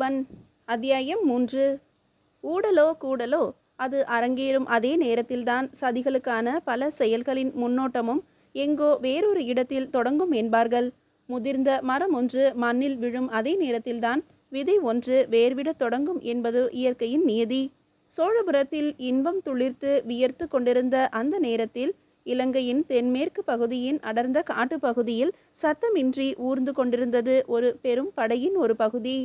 பல்லவன் அத்தியாயம் மூன்று ஊடலோ கூடலோ அது அரங்கேறும் அதே நேரத்தில்தான் சதிகளுக்கான பல செயல்களின் முன்னோட்டமும் எங்கோ வேறொரு இடத்தில் தொடங்கும் என்பார்கள் முதிர்ந்த மரம் ஒன்று மண்ணில் விழும் அதே நேரத்தில்தான் விதை ஒன்று வேர்விடத் தொடங்கும் என்பது இயற்கையின் நியதி சோழபுரத்தில் இன்பம் துளிர்த்து வியர்த்து கொண்டிருந்த அந்த நேரத்தில் இலங்கையின் தென்மேற்கு பகுதியின் அடர்ந்த காட்டுப்பகுதியில் சத்தமின்றி ஊர்ந்து கொண்டிருந்தது ஒரு பெரும் படையின் ஒரு பகுதி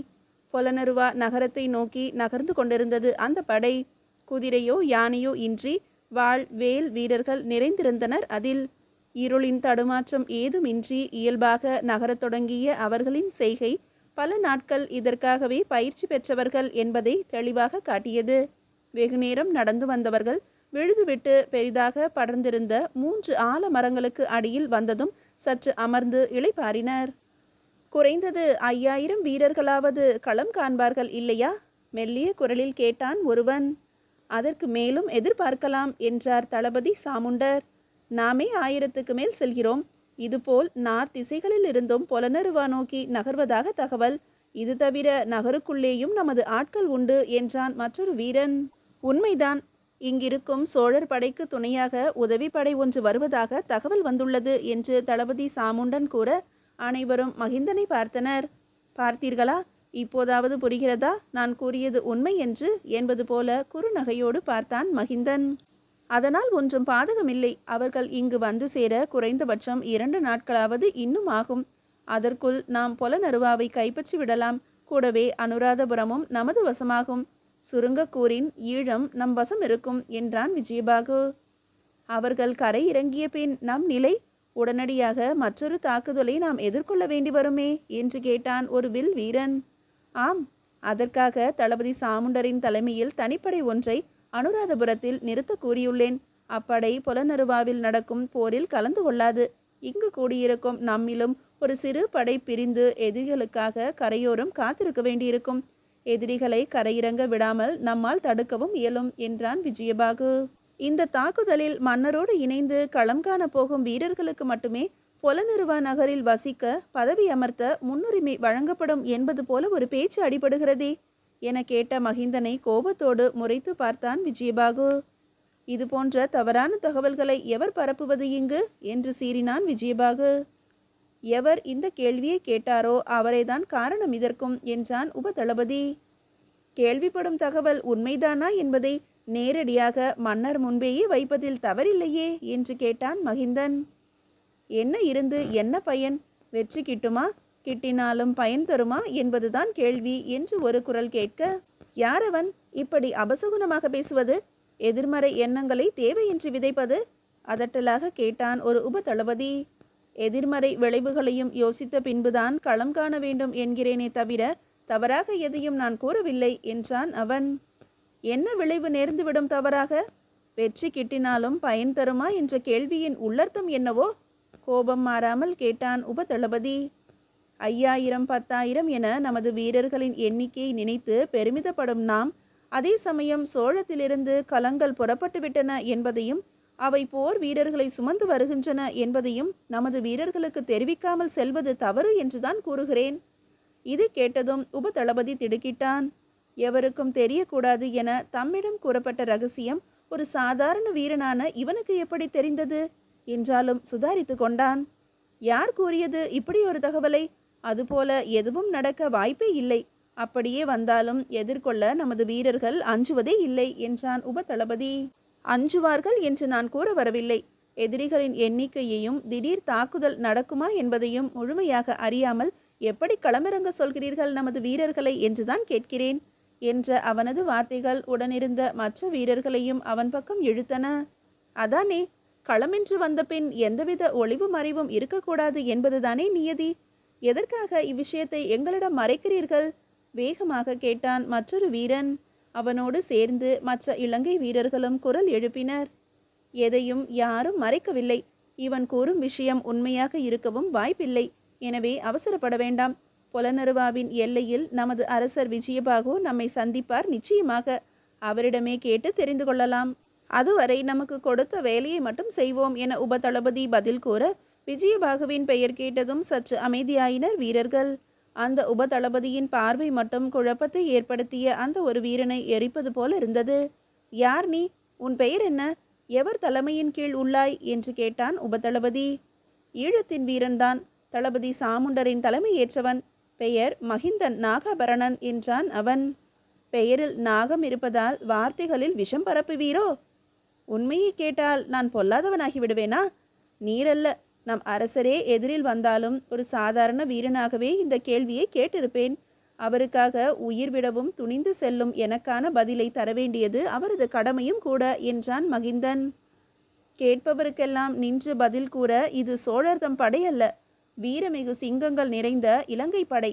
பொலனருவா நகரத்தை நோக்கி நகர்ந்து கொண்டிருந்தது அந்த படை குதிரையோ யானையோ இன்றி வாழ் வேல் வீரர்கள் நிறைந்திருந்தனர் அதில் இருளின் தடுமாற்றம் ஏதுமின்றி இயல்பாக நகரத் தொடங்கிய அவர்களின் செய்கை பல நாட்கள் இதற்காகவே பயிற்சி பெற்றவர்கள் என்பதை தெளிவாக காட்டியது வெகுநேரம் நடந்து வந்தவர்கள் விழுதுவிட்டு பெரிதாக படர்ந்திருந்த மூன்று ஆலமரங்களுக்கு அடியில் வந்ததும் சற்று அமர்ந்து இளைப்பாறினர் குறைந்தது ஐயாயிரம் வீரர்களாவது களம் காண்பார்கள் இல்லையா மெல்லிய குரலில் கேட்டான் ஒருவன் அதற்கு மேலும் எதிர்பார்க்கலாம் என்றார் தளபதி சாமுண்டர் நாமே ஆயிரத்துக்கு மேல் செல்கிறோம் இதுபோல் நார் திசைகளில் இருந்தும் பொலனருவா நோக்கி நகர்வதாக தகவல் இது தவிர நகருக்குள்ளேயும் நமது ஆட்கள் உண்டு என்றான் மற்றொரு வீரன் உண்மைதான் இங்கிருக்கும் சோழர் படைக்கு துணையாக உதவி படை ஒன்று வருவதாக தகவல் வந்துள்ளது என்று தளபதி சாமுண்டன் கூற அனைவரும் மகிந்தனை பார்த்தனர் பார்த்தீர்களா இப்போதாவது புரிகிறதா நான் கூறியது உண்மை என்று என்பது போல குறுநகையோடு பார்த்தான் மகிந்தன் அதனால் ஒன்றும் பாதகமில்லை அவர்கள் இங்கு வந்து சேர குறைந்தபட்சம் இரண்டு நாட்களாவது இன்னும் ஆகும் அதற்குள் நாம் புலனருவாவை கைப்பற்றி விடலாம் கூடவே அனுராதபுரமும் நமது வசமாகும் சுருங்கக்கூரின் ஈழம் நம் வசம் இருக்கும் என்றான் விஜயபாகு அவர்கள் கரை இறங்கிய பின் நம் நிலை உடனடியாக மற்றொரு தாக்குதலை நாம் எதிர்கொள்ள வேண்டி வருமே என்று கேட்டான் ஒரு வில் வீரன் ஆம் அதற்காக தளபதி சாமுண்டரின் தலைமையில் தனிப்படை ஒன்றை அனுராதபுரத்தில் நிறுத்த கூறியுள்ளேன் அப்படை புலனருவாவில் நடக்கும் போரில் கலந்து கொள்ளாது இங்கு கூடியிருக்கும் நம்மிலும் ஒரு சிறு படை பிரிந்து எதிரிகளுக்காக கரையோரம் காத்திருக்க வேண்டியிருக்கும் எதிரிகளை கரையிறங்க விடாமல் நம்மால் தடுக்கவும் இயலும் என்றான் விஜயபாகு இந்த தாக்குதலில் மன்னரோடு இணைந்து களம் காண போகும் வீரர்களுக்கு மட்டுமே பொலநிறுவ நகரில் வசிக்க பதவி அமர்த்த முன்னுரிமை வழங்கப்படும் என்பது போல ஒரு பேச்சு அடிபடுகிறதே என கேட்ட மகிந்தனை கோபத்தோடு முறைத்து பார்த்தான் விஜயபாகு இது போன்ற தவறான தகவல்களை எவர் பரப்புவது இங்கு என்று சீறினான் விஜயபாகு எவர் இந்த கேள்வியை கேட்டாரோ அவரைதான் காரணம் இதற்கும் என்றான் உபதளபதி கேள்விப்படும் தகவல் உண்மைதானா என்பதை நேரடியாக மன்னர் முன்பேயே வைப்பதில் தவறில்லையே என்று கேட்டான் மகிந்தன் என்ன இருந்து என்ன பயன் வெற்றி கிட்டுமா கிட்டினாலும் பயன் தருமா என்பதுதான் கேள்வி என்று ஒரு குரல் கேட்க யார் அவன் இப்படி அபசகுணமாக பேசுவது எதிர்மறை எண்ணங்களை தேவையின்றி விதைப்பது அதட்டலாக கேட்டான் ஒரு உப தளபதி எதிர்மறை விளைவுகளையும் யோசித்த பின்புதான் களம் காண வேண்டும் என்கிறேனே தவிர தவறாக எதையும் நான் கூறவில்லை என்றான் அவன் என்ன விளைவு நேர்ந்துவிடும் தவறாக வெற்றி கிட்டினாலும் பயன் தருமா என்ற கேள்வியின் உள்ளர்த்தம் என்னவோ கோபம் மாறாமல் கேட்டான் உபதளபதி ஐயாயிரம் பத்தாயிரம் என நமது வீரர்களின் எண்ணிக்கையை நினைத்து பெருமிதப்படும் நாம் அதே சமயம் சோழத்திலிருந்து கலங்கள் புறப்பட்டுவிட்டன என்பதையும் அவை போர் வீரர்களை சுமந்து வருகின்றன என்பதையும் நமது வீரர்களுக்கு தெரிவிக்காமல் செல்வது தவறு என்றுதான் கூறுகிறேன் இது கேட்டதும் உபதளபதி திடுக்கிட்டான் எவருக்கும் தெரியக்கூடாது என தம்மிடம் கூறப்பட்ட ரகசியம் ஒரு சாதாரண வீரனான இவனுக்கு எப்படி தெரிந்தது என்றாலும் சுதாரித்து கொண்டான் யார் கூறியது இப்படி ஒரு தகவலை அதுபோல எதுவும் நடக்க வாய்ப்பே இல்லை அப்படியே வந்தாலும் எதிர்கொள்ள நமது வீரர்கள் அஞ்சுவதே இல்லை என்றான் உபதளபதி அஞ்சுவார்கள் என்று நான் கூற வரவில்லை எதிரிகளின் எண்ணிக்கையையும் திடீர் தாக்குதல் நடக்குமா என்பதையும் முழுமையாக அறியாமல் எப்படி களமிறங்க சொல்கிறீர்கள் நமது வீரர்களை என்றுதான் கேட்கிறேன் என்ற அவனது வார்த்தைகள் உடனிருந்த மற்ற வீரர்களையும் அவன் பக்கம் இழுத்தன அதானே களமென்று வந்த பின் எந்தவித ஒளிவு மறைவும் இருக்கக்கூடாது என்பதுதானே நியதி எதற்காக இவ்விஷயத்தை எங்களிடம் மறைக்கிறீர்கள் வேகமாக கேட்டான் மற்றொரு வீரன் அவனோடு சேர்ந்து மற்ற இலங்கை வீரர்களும் குரல் எழுப்பினர் எதையும் யாரும் மறைக்கவில்லை இவன் கூறும் விஷயம் உண்மையாக இருக்கவும் வாய்ப்பில்லை எனவே அவசரப்பட வேண்டாம் பொலனருவாவின் எல்லையில் நமது அரசர் விஜயபாகு நம்மை சந்திப்பார் நிச்சயமாக அவரிடமே கேட்டு தெரிந்து கொள்ளலாம் அதுவரை நமக்கு கொடுத்த வேலையை மட்டும் செய்வோம் என உபதளபதி பதில் கூற விஜயபாகுவின் பெயர் கேட்டதும் சற்று அமைதியாயினர் வீரர்கள் அந்த உபதளபதியின் பார்வை மட்டும் குழப்பத்தை ஏற்படுத்திய அந்த ஒரு வீரனை எரிப்பது போல இருந்தது யார் நீ உன் பெயர் என்ன எவர் தலைமையின் கீழ் உள்ளாய் என்று கேட்டான் உபதளபதி ஈழத்தின் வீரன்தான் தளபதி சாமுண்டரின் தலைமை ஏற்றவன் பெயர் மகிந்தன் நாகபரணன் என்றான் அவன் பெயரில் நாகம் இருப்பதால் வார்த்தைகளில் விஷம் பரப்புவீரோ உண்மையை கேட்டால் நான் பொல்லாதவனாகி விடுவேனா நீரல்ல நம் அரசரே எதிரில் வந்தாலும் ஒரு சாதாரண வீரனாகவே இந்த கேள்வியை கேட்டிருப்பேன் அவருக்காக உயிர் விடவும் துணிந்து செல்லும் எனக்கான பதிலை தரவேண்டியது அவரது கடமையும் கூட என்றான் மகிந்தன் கேட்பவருக்கெல்லாம் நின்று பதில் கூற இது சோழர்தம் படையல்ல வீரமிகு சிங்கங்கள் நிறைந்த இலங்கை படை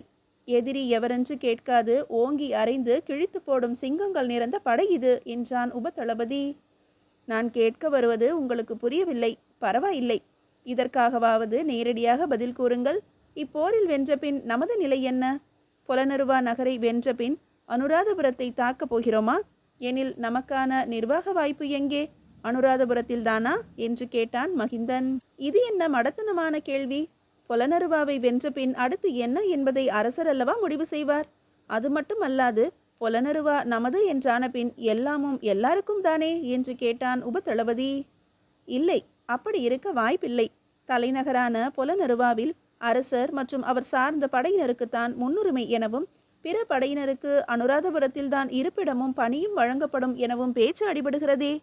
எதிரி எவரென்று கேட்காது ஓங்கி அறைந்து கிழித்து போடும் சிங்கங்கள் நிறைந்த படை இது என்றான் உபதளபதி நான் கேட்க வருவது உங்களுக்கு புரியவில்லை பரவாயில்லை இதற்காகவாவது நேரடியாக பதில் கூறுங்கள் இப்போரில் வென்ற பின் நமது நிலை என்ன புலனருவா நகரை வென்ற பின் அனுராதபுரத்தை தாக்கப் போகிறோமா எனில் நமக்கான நிர்வாக வாய்ப்பு எங்கே அனுராதபுரத்தில்தானா என்று கேட்டான் மகிந்தன் இது என்ன மடத்தனமான கேள்வி பொலனருவாவை வென்ற பின் அடுத்து என்ன என்பதை அரசர் அல்லவா முடிவு செய்வார் அது மட்டும் அல்லாது பொலனருவா நமது என்றான பின் எல்லாமும் எல்லாருக்கும் தானே என்று கேட்டான் உபதளபதி இல்லை அப்படி இருக்க வாய்ப்பில்லை தலைநகரான பொலனருவாவில் அரசர் மற்றும் அவர் சார்ந்த படையினருக்குத்தான் முன்னுரிமை எனவும் பிற படையினருக்கு அனுராதபுரத்தில் தான் இருப்பிடமும் பணியும் வழங்கப்படும் எனவும் பேச்சு அடிபடுகிறதே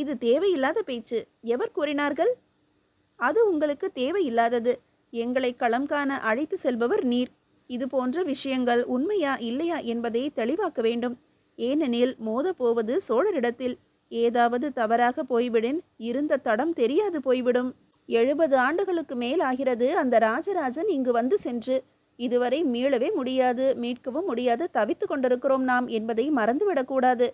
இது தேவையில்லாத பேச்சு எவர் கூறினார்கள் அது உங்களுக்கு தேவையில்லாதது எங்களை களம் காண அழைத்து செல்பவர் நீர் இது போன்ற விஷயங்கள் உண்மையா இல்லையா என்பதை தெளிவாக்க வேண்டும் ஏனெனில் மோதப்போவது சோழரிடத்தில் ஏதாவது தவறாக போய்விடின் இருந்த தடம் தெரியாது போய்விடும் எழுபது ஆண்டுகளுக்கு மேல் ஆகிறது அந்த ராஜராஜன் இங்கு வந்து சென்று இதுவரை மீளவே முடியாது மீட்கவும் முடியாது தவித்து கொண்டிருக்கிறோம் நாம் என்பதை மறந்துவிடக்கூடாது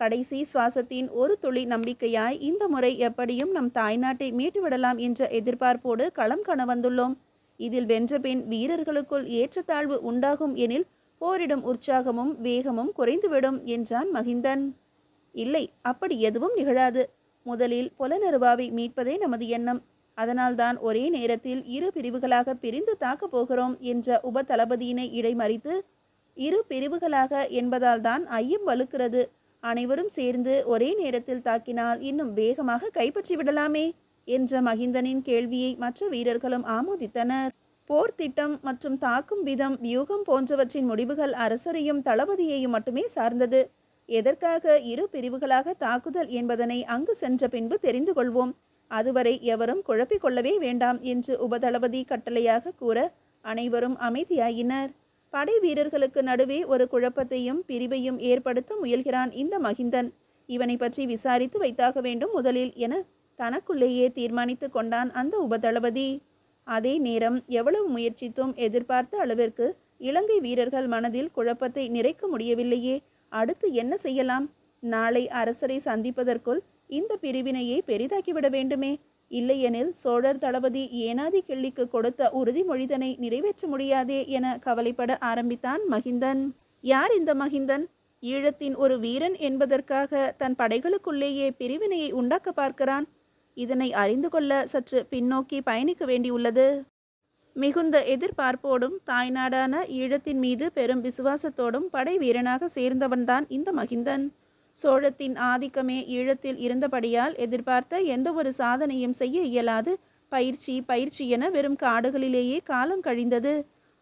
கடைசி சுவாசத்தின் ஒரு துளி நம்பிக்கையாய் இந்த முறை எப்படியும் நம் தாய்நாட்டை மீட்டுவிடலாம் என்ற எதிர்பார்ப்போடு களம் காண வந்துள்ளோம் இதில் வென்ற பின் வீரர்களுக்குள் ஏற்றத்தாழ்வு உண்டாகும் எனில் போரிடும் உற்சாகமும் வேகமும் குறைந்துவிடும் என்றான் மகிந்தன் இல்லை அப்படி எதுவும் நிகழாது முதலில் புலனருவாவை மீட்பதே நமது எண்ணம் அதனால்தான் ஒரே நேரத்தில் இரு பிரிவுகளாக பிரிந்து தாக்கப் போகிறோம் என்ற உப தளபதியினை இடைமறித்து இரு பிரிவுகளாக என்பதால் தான் ஐயம் வலுக்கிறது அனைவரும் சேர்ந்து ஒரே நேரத்தில் தாக்கினால் இன்னும் வேகமாக கைப்பற்றி விடலாமே என்ற மகிந்தனின் கேள்வியை மற்ற வீரர்களும் ஆமோதித்தனர் போர் திட்டம் மற்றும் தாக்கும் விதம் வியூகம் போன்றவற்றின் முடிவுகள் அரசரையும் தளபதியையும் மட்டுமே சார்ந்தது எதற்காக இரு பிரிவுகளாக தாக்குதல் என்பதனை அங்கு சென்ற பின்பு தெரிந்து கொள்வோம் அதுவரை எவரும் குழப்பிக் கொள்ளவே வேண்டாம் என்று உபதளபதி கட்டளையாக கூற அனைவரும் அமைதியாயினர் படை வீரர்களுக்கு நடுவே ஒரு குழப்பத்தையும் பிரிவையும் ஏற்படுத்த முயல்கிறான் இந்த மகிந்தன் இவனை பற்றி விசாரித்து வைத்தாக வேண்டும் முதலில் என தனக்குள்ளேயே தீர்மானித்து கொண்டான் அந்த உபதளபதி அதே நேரம் எவ்வளவு முயற்சித்தும் எதிர்பார்த்த அளவிற்கு இலங்கை வீரர்கள் மனதில் குழப்பத்தை நிறைக்க முடியவில்லையே அடுத்து என்ன செய்யலாம் நாளை அரசரை சந்திப்பதற்குள் இந்த பிரிவினையை பெரிதாக்கிவிட வேண்டுமே இல்லையெனில் சோழர் தளபதி ஏனாதி கிள்ளிக்கு கொடுத்த உறுதிமொழிதனை நிறைவேற்ற முடியாதே என கவலைப்பட ஆரம்பித்தான் மகிந்தன் யார் இந்த மகிந்தன் ஈழத்தின் ஒரு வீரன் என்பதற்காக தன் படைகளுக்குள்ளேயே பிரிவினையை உண்டாக்க பார்க்கிறான் இதனை அறிந்து கொள்ள சற்று பின்னோக்கி பயணிக்க வேண்டியுள்ளது மிகுந்த எதிர்பார்ப்போடும் தாய்நாடான ஈழத்தின் மீது பெரும் விசுவாசத்தோடும் படை வீரனாக சேர்ந்தவன்தான் இந்த மகிந்தன் சோழத்தின் ஆதிக்கமே ஈழத்தில் இருந்தபடியால் எதிர்பார்த்த எந்த ஒரு சாதனையும் செய்ய இயலாது பயிற்சி பயிற்சி என வெறும் காடுகளிலேயே காலம் கழிந்தது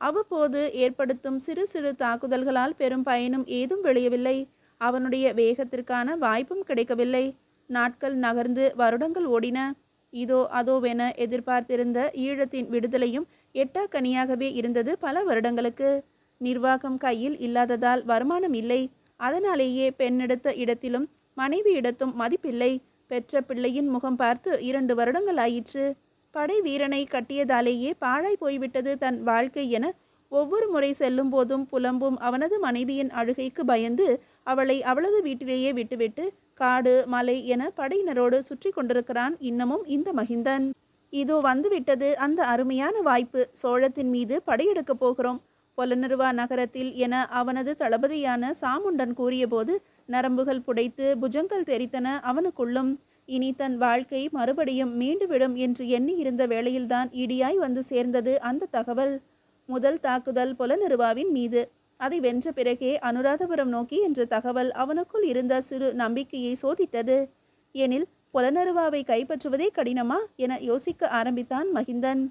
அவ்வப்போது ஏற்படுத்தும் சிறு சிறு தாக்குதல்களால் பெரும் பயனும் ஏதும் விளையவில்லை அவனுடைய வேகத்திற்கான வாய்ப்பும் கிடைக்கவில்லை நாட்கள் நகர்ந்து வருடங்கள் ஓடின இதோ அதோவென எதிர்பார்த்திருந்த ஈழத்தின் விடுதலையும் எட்டா கனியாகவே இருந்தது பல வருடங்களுக்கு நிர்வாகம் கையில் இல்லாததால் வருமானம் இல்லை அதனாலேயே பெண்ணெடுத்த இடத்திலும் மனைவி இடத்தும் மதிப்பில்லை பெற்ற பிள்ளையின் முகம் பார்த்து இரண்டு வருடங்கள் ஆயிற்று படை வீரனை கட்டியதாலேயே பாழாய் போய்விட்டது தன் வாழ்க்கை என ஒவ்வொரு முறை செல்லும் போதும் புலம்பும் அவனது மனைவியின் அழுகைக்கு பயந்து அவளை அவளது வீட்டிலேயே விட்டுவிட்டு காடு மலை என படையினரோடு சுற்றி கொண்டிருக்கிறான் இன்னமும் இந்த மகிந்தன் இதோ வந்துவிட்டது அந்த அருமையான வாய்ப்பு சோழத்தின் மீது படையெடுக்கப் போகிறோம் பொலனருவா நகரத்தில் என அவனது தளபதியான சாமுண்டன் கூறியபோது நரம்புகள் புடைத்து புஜங்கள் தெரித்தன அவனுக்குள்ளும் இனி தன் வாழ்க்கை மறுபடியும் மீண்டுவிடும் என்று எண்ணியிருந்த வேளையில்தான் இடியாய் வந்து சேர்ந்தது அந்த தகவல் முதல் தாக்குதல் புலனருவாவின் மீது அதை வென்ற பிறகே அனுராதபுரம் நோக்கி என்ற தகவல் அவனுக்குள் இருந்த சிறு நம்பிக்கையை சோதித்தது எனில் புலனருவாவை கைப்பற்றுவதே கடினமா என யோசிக்க ஆரம்பித்தான் மகிந்தன்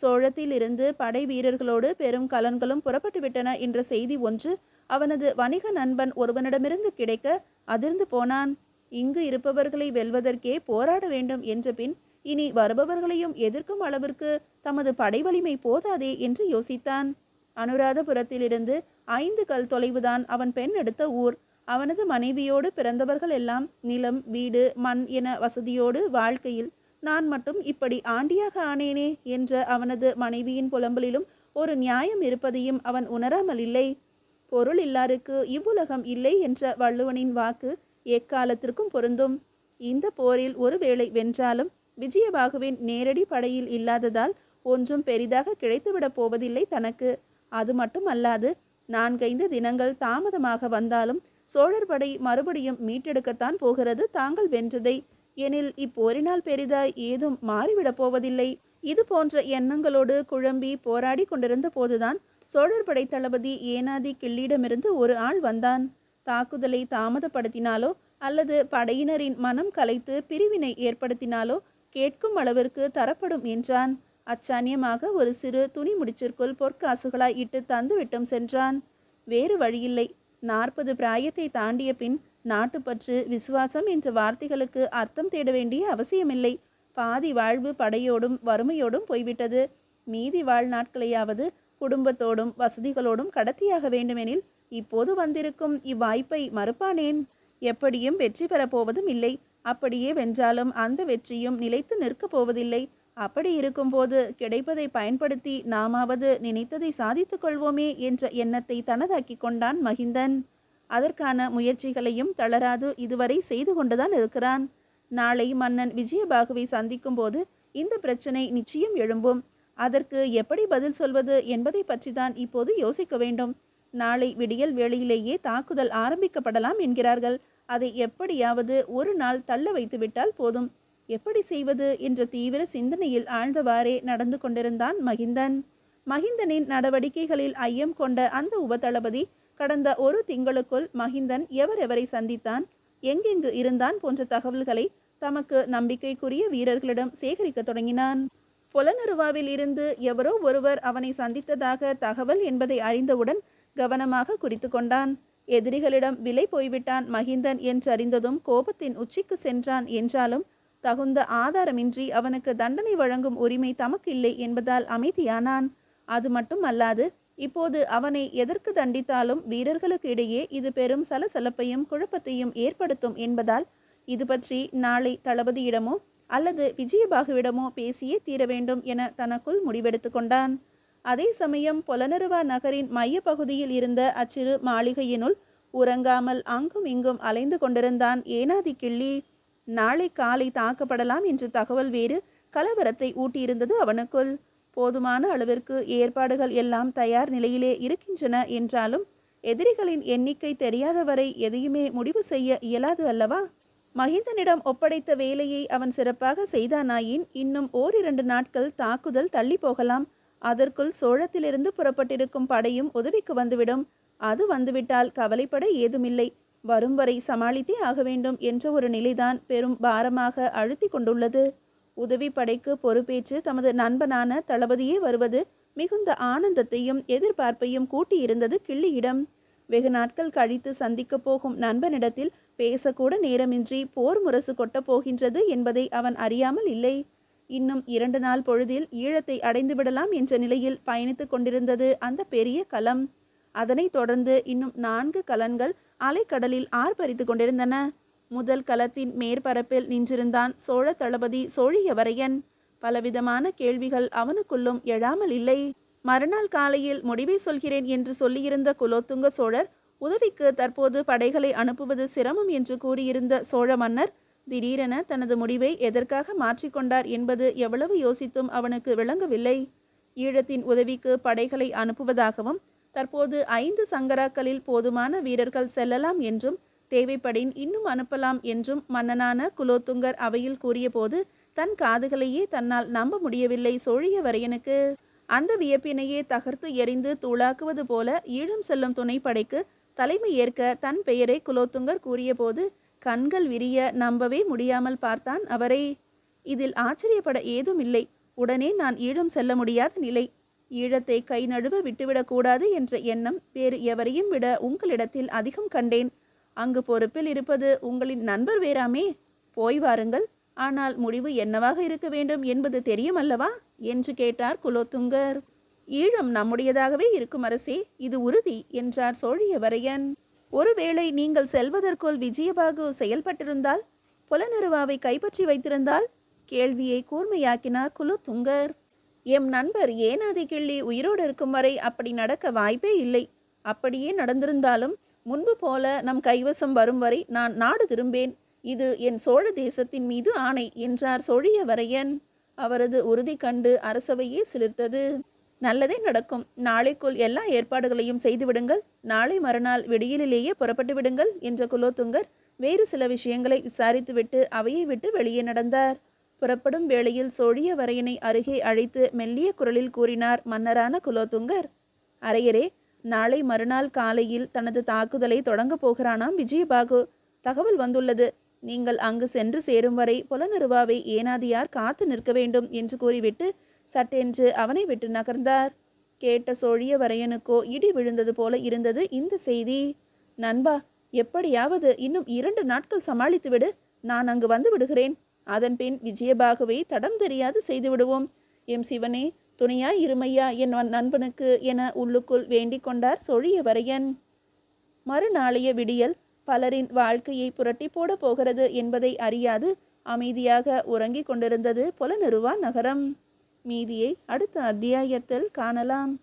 சோழத்திலிருந்து படை வீரர்களோடு பெரும் கலன்களும் புறப்பட்டுவிட்டன என்ற செய்தி ஒன்று அவனது வணிக நண்பன் ஒருவனிடமிருந்து கிடைக்க அதிர்ந்து போனான் இங்கு இருப்பவர்களை வெல்வதற்கே போராட வேண்டும் என்ற பின் இனி வருபவர்களையும் எதிர்க்கும் அளவிற்கு தமது படை வலிமை போதாதே என்று யோசித்தான் அனுராதபுரத்திலிருந்து ஐந்து கல் தொலைவுதான் அவன் பெண் எடுத்த ஊர் அவனது மனைவியோடு பிறந்தவர்கள் எல்லாம் நிலம் வீடு மண் என வசதியோடு வாழ்க்கையில் நான் மட்டும் இப்படி ஆண்டியாக ஆனேனே என்ற அவனது மனைவியின் புலம்பலிலும் ஒரு நியாயம் இருப்பதையும் அவன் உணராமல் இல்லை பொருள் இல்லாருக்கு இவ்வுலகம் இல்லை என்ற வள்ளுவனின் வாக்கு எக்காலத்திற்கும் பொருந்தும் இந்த போரில் ஒருவேளை வென்றாலும் விஜயபாகுவின் நேரடி படையில் இல்லாததால் ஒன்றும் பெரிதாக கிடைத்துவிடப் போவதில்லை தனக்கு அது மட்டும் அல்லாது நான்கைந்து தினங்கள் தாமதமாக வந்தாலும் சோழர் படை மறுபடியும் மீட்டெடுக்கத்தான் போகிறது தாங்கள் வென்றதை எனில் இப்போரினால் பெரிதாய் ஏதும் மாறிவிடப் போவதில்லை இது போன்ற எண்ணங்களோடு குழம்பி போராடி கொண்டிருந்த போதுதான் சோழர் படை தளபதி ஏனாதி கிள்ளியிடமிருந்து ஒரு ஆள் வந்தான் தாக்குதலை தாமதப்படுத்தினாலோ அல்லது படையினரின் மனம் கலைத்து பிரிவினை ஏற்படுத்தினாலோ கேட்கும் அளவிற்கு தரப்படும் என்றான் அச்சானியமாக ஒரு சிறு துணி முடிச்சிற்குள் பொற்காசுகளாய் இட்டு தந்துவிட்டும் சென்றான் வேறு வழியில்லை நாற்பது பிராயத்தை தாண்டிய பின் நாட்டுப்பற்று விசுவாசம் என்ற வார்த்தைகளுக்கு அர்த்தம் தேட வேண்டிய அவசியமில்லை பாதி வாழ்வு படையோடும் வறுமையோடும் போய்விட்டது மீதி வாழ்நாட்களையாவது குடும்பத்தோடும் வசதிகளோடும் கடத்தியாக வேண்டுமெனில் இப்போது வந்திருக்கும் இவ்வாய்ப்பை மறுப்பானேன் எப்படியும் வெற்றி பெறப்போவதும் இல்லை அப்படியே வென்றாலும் அந்த வெற்றியும் நிலைத்து நிற்கப் போவதில்லை அப்படி இருக்கும்போது கிடைப்பதை பயன்படுத்தி நாமாவது நினைத்ததை சாதித்துக் கொள்வோமே என்ற எண்ணத்தை தனதாக்கி கொண்டான் மகிந்தன் அதற்கான முயற்சிகளையும் தளராது இதுவரை செய்து கொண்டுதான் இருக்கிறான் நாளை மன்னன் விஜயபாகுவை சந்திக்கும் போது இந்த பிரச்சனை நிச்சயம் எழும்பும் அதற்கு எப்படி பதில் சொல்வது என்பதை பற்றி தான் இப்போது யோசிக்க வேண்டும் நாளை விடியல் வேளையிலேயே தாக்குதல் ஆரம்பிக்கப்படலாம் என்கிறார்கள் அதை எப்படியாவது ஒரு நாள் தள்ள வைத்துவிட்டால் போதும் எப்படி செய்வது என்ற தீவிர சிந்தனையில் ஆழ்ந்தவாறே நடந்து கொண்டிருந்தான் மகிந்தன் மகிந்தனின் நடவடிக்கைகளில் ஐயம் கொண்ட அந்த உபதளபதி கடந்த ஒரு திங்களுக்குள் மஹிந்தன் எவர் எவரை சந்தித்தான் எங்கெங்கு இருந்தான் போன்ற தகவல்களை தமக்கு நம்பிக்கைக்குரிய வீரர்களிடம் சேகரிக்க தொடங்கினான் புலனருவாவில் இருந்து எவரோ ஒருவர் அவனை சந்தித்ததாக தகவல் என்பதை அறிந்தவுடன் கவனமாக குறித்து கொண்டான் எதிரிகளிடம் விலை போய்விட்டான் மகிந்தன் என்றறிந்ததும் கோபத்தின் உச்சிக்கு சென்றான் என்றாலும் தகுந்த ஆதாரமின்றி அவனுக்கு தண்டனை வழங்கும் உரிமை தமக்கு இல்லை என்பதால் அமைதியானான் அது மட்டும் அல்லாது இப்போது அவனை எதற்கு தண்டித்தாலும் வீரர்களுக்கு இடையே இது பெரும் சலசலப்பையும் குழப்பத்தையும் ஏற்படுத்தும் என்பதால் இது பற்றி நாளை தளபதியிடமோ அல்லது விஜயபாகுவிடமோ பேசியே தீர வேண்டும் என தனக்குள் முடிவெடுத்து கொண்டான் அதே சமயம் பொலனருவா நகரின் மையப்பகுதியில் இருந்த அச்சிறு மாளிகையினுள் உறங்காமல் அங்கும் இங்கும் அலைந்து கொண்டிருந்தான் ஏனாதி கிள்ளி நாளை காலை தாக்கப்படலாம் என்று தகவல் வேறு கலவரத்தை ஊட்டியிருந்தது அவனுக்குள் போதுமான அளவிற்கு ஏற்பாடுகள் எல்லாம் தயார் நிலையிலே இருக்கின்றன என்றாலும் எதிரிகளின் எண்ணிக்கை தெரியாதவரை எதையுமே முடிவு செய்ய இயலாது அல்லவா மஹிந்தனிடம் ஒப்படைத்த வேலையை அவன் சிறப்பாக செய்தானாயின் இன்னும் ஓரிரண்டு நாட்கள் தாக்குதல் தள்ளி போகலாம் அதற்குள் சோழத்திலிருந்து புறப்பட்டிருக்கும் படையும் உதவிக்கு வந்துவிடும் அது வந்துவிட்டால் கவலைப்பட ஏதுமில்லை வரும் வரை சமாளித்தே ஆக வேண்டும் என்ற ஒரு நிலைதான் பெரும் பாரமாக அழுத்தி கொண்டுள்ளது உதவி படைக்கு பொறுப்பேற்று தமது நண்பனான தளபதியே வருவது மிகுந்த ஆனந்தத்தையும் எதிர்பார்ப்பையும் கூட்டியிருந்தது கிள்ளியிடம் வெகு நாட்கள் கழித்து சந்திக்கப் போகும் நண்பனிடத்தில் பேசக்கூட நேரமின்றி போர் முரசு கொட்டப் போகின்றது என்பதை அவன் அறியாமல் இல்லை இன்னும் இரண்டு நாள் பொழுதில் ஈழத்தை அடைந்துவிடலாம் என்ற நிலையில் பயணித்துக் கொண்டிருந்தது அந்த பெரிய கலம் அதனைத் தொடர்ந்து இன்னும் நான்கு கலன்கள் அலைக்கடலில் ஆர்ப்பரித்து கொண்டிருந்தன முதல் களத்தின் மேற்பரப்பில் நின்றிருந்தான் சோழ தளபதி சோழியவரையன் பலவிதமான கேள்விகள் அவனுக்குள்ளும் எழாமல் இல்லை மறுநாள் காலையில் முடிவை சொல்கிறேன் என்று சொல்லியிருந்த குலோத்துங்க சோழர் உதவிக்கு தற்போது படைகளை அனுப்புவது சிரமம் என்று கூறியிருந்த சோழ மன்னர் திடீரென தனது முடிவை எதற்காக மாற்றிக்கொண்டார் என்பது எவ்வளவு யோசித்தும் அவனுக்கு விளங்கவில்லை ஈழத்தின் உதவிக்கு படைகளை அனுப்புவதாகவும் தற்போது ஐந்து சங்கராக்களில் போதுமான வீரர்கள் செல்லலாம் என்றும் தேவைப்படின் இன்னும் அனுப்பலாம் என்றும் மன்னனான குலோத்துங்கர் அவையில் கூறியபோது தன் காதுகளையே தன்னால் நம்ப முடியவில்லை சோழியவரையனுக்கு அந்த வியப்பினையே தகர்த்து எரிந்து தூளாக்குவது போல ஈழம் செல்லும் துணைப்படைக்கு தலைமை ஏற்க தன் பெயரை குலோத்துங்கர் கூறியபோது கண்கள் விரிய நம்பவே முடியாமல் பார்த்தான் அவரை இதில் ஆச்சரியப்பட ஏதும் இல்லை உடனே நான் ஈழம் செல்ல முடியாத நிலை ஈழத்தை கை நழுவ விட்டுவிடக்கூடாது என்ற எண்ணம் வேறு எவரையும் விட உங்களிடத்தில் அதிகம் கண்டேன் அங்கு பொறுப்பில் இருப்பது உங்களின் நண்பர் வேறாமே போய் வாருங்கள் ஆனால் முடிவு என்னவாக இருக்க வேண்டும் என்பது தெரியும் அல்லவா என்று கேட்டார் குலோத்துங்கர் ஈழம் நம்முடையதாகவே இருக்கும் அரசே இது உறுதி என்றார் சோழியவரையன் ஒருவேளை நீங்கள் செல்வதற்குள் விஜயபாகு செயல்பட்டிருந்தால் புலனருவாவை கைப்பற்றி வைத்திருந்தால் கேள்வியை கூர்மையாக்கினார் குலோத்துங்கர் எம் நண்பர் ஏனாதி கிள்ளி உயிரோடு இருக்கும் வரை அப்படி நடக்க வாய்ப்பே இல்லை அப்படியே நடந்திருந்தாலும் முன்பு போல நம் கைவசம் வரும் வரை நான் நாடு திரும்பேன் இது என் சோழ தேசத்தின் மீது ஆணை என்றார் சோழிய வரையன் அவரது உறுதி கண்டு அரசவையே சிலிர்த்தது நல்லதே நடக்கும் நாளைக்குள் எல்லா ஏற்பாடுகளையும் செய்துவிடுங்கள் நாளை மறுநாள் வெடியிலேயே புறப்பட்டு விடுங்கள் என்ற குலோத்துங்கர் வேறு சில விஷயங்களை விசாரித்துவிட்டு அவையை விட்டு வெளியே நடந்தார் புறப்படும் வேளையில் சோழிய வரையனை அருகே அழைத்து மெல்லிய குரலில் கூறினார் மன்னரான குலோத்துங்கர் அரையரே நாளை மறுநாள் காலையில் தனது தாக்குதலை தொடங்கப் போகிறானாம் விஜயபாகு தகவல் வந்துள்ளது நீங்கள் அங்கு சென்று சேரும் வரை புலனருவாவை ஏனாதியார் காத்து நிற்க வேண்டும் என்று கூறிவிட்டு சட்டென்று அவனை விட்டு நகர்ந்தார் கேட்ட சோழிய வரையனுக்கோ இடி விழுந்தது போல இருந்தது இந்த செய்தி நண்பா எப்படியாவது இன்னும் இரண்டு நாட்கள் சமாளித்துவிடு நான் அங்கு வந்து விடுகிறேன் அதன்பின் விஜயபாகுவை தடம் தெரியாது செய்து விடுவோம் எம் சிவனே துணையாய் இருமையா என் நண்பனுக்கு என உள்ளுக்குள் வேண்டிக் கொண்டார் சொழியவரையன் மறுநாளைய விடியல் பலரின் வாழ்க்கையை புரட்டி போட போகிறது என்பதை அறியாது அமைதியாக உறங்கிக் கொண்டிருந்தது புலனருவா நகரம் மீதியை அடுத்த அத்தியாயத்தில் காணலாம்